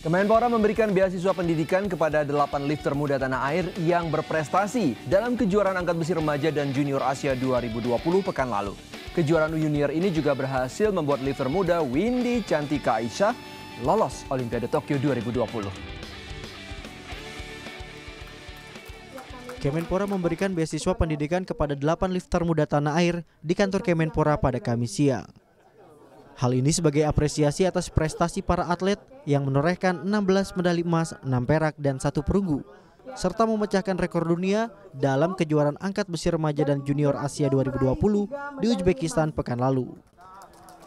Kemenpora memberikan beasiswa pendidikan kepada 8 lifter muda tanah air yang berprestasi dalam kejuaraan angkat besi remaja dan junior Asia 2020 pekan lalu. Kejuaraan junior ini juga berhasil membuat lifter muda Windy Cantika Aisyah lolos Olimpiade Tokyo 2020. Kemenpora memberikan beasiswa pendidikan kepada 8 lifter muda tanah air di kantor Kemenpora pada Kamis siang. Hal ini sebagai apresiasi atas prestasi para atlet yang menorehkan 16 medali emas, 6 perak, dan 1 perunggu, serta memecahkan rekor dunia dalam kejuaraan angkat besi remaja dan junior Asia 2020 di Uzbekistan pekan lalu.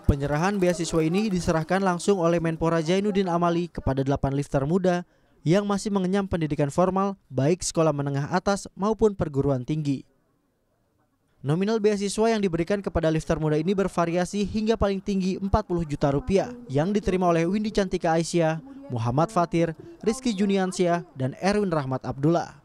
Penyerahan beasiswa ini diserahkan langsung oleh Menpora Zainuddin Amali kepada 8 lifter muda yang masih mengenyam pendidikan formal baik sekolah menengah atas maupun perguruan tinggi. Nominal beasiswa yang diberikan kepada lifter muda ini bervariasi hingga paling tinggi 40 juta rupiah yang diterima oleh Windy Cantika Aisyah, Muhammad Fatir, Rizky Juniansyah, dan Erwin Rahmat Abdullah.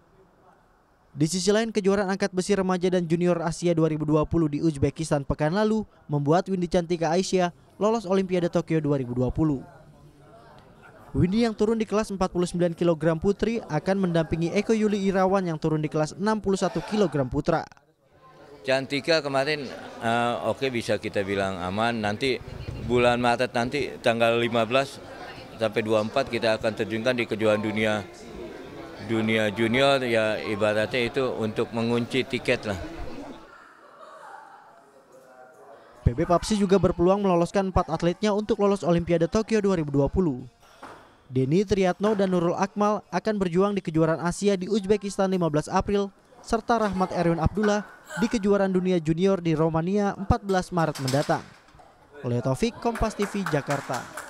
Di sisi lain, kejuaraan angkat besi remaja dan junior Asia 2020 di Uzbekistan pekan lalu membuat Windy Cantika Aisyah lolos Olimpiade Tokyo 2020. Windy yang turun di kelas 49 kg putri akan mendampingi Eko Yuli Irawan yang turun di kelas 61 kg putra. Cantika kemarin uh, oke okay, bisa kita bilang aman. Nanti bulan Maret nanti tanggal 15 sampai 24 kita akan terjunkan di kejuaraan dunia dunia junior ya ibaratnya itu untuk mengunci tiket lah. PB Papsi juga berpeluang meloloskan empat atletnya untuk lolos Olimpiade Tokyo 2020. Denny Triatno dan Nurul Akmal akan berjuang di kejuaraan Asia di Uzbekistan 15 April serta Rahmat Erwin Abdullah di kejuaraan dunia junior di Romania 14 Maret mendatang. Oleh Taufik, Kompas TV, Jakarta.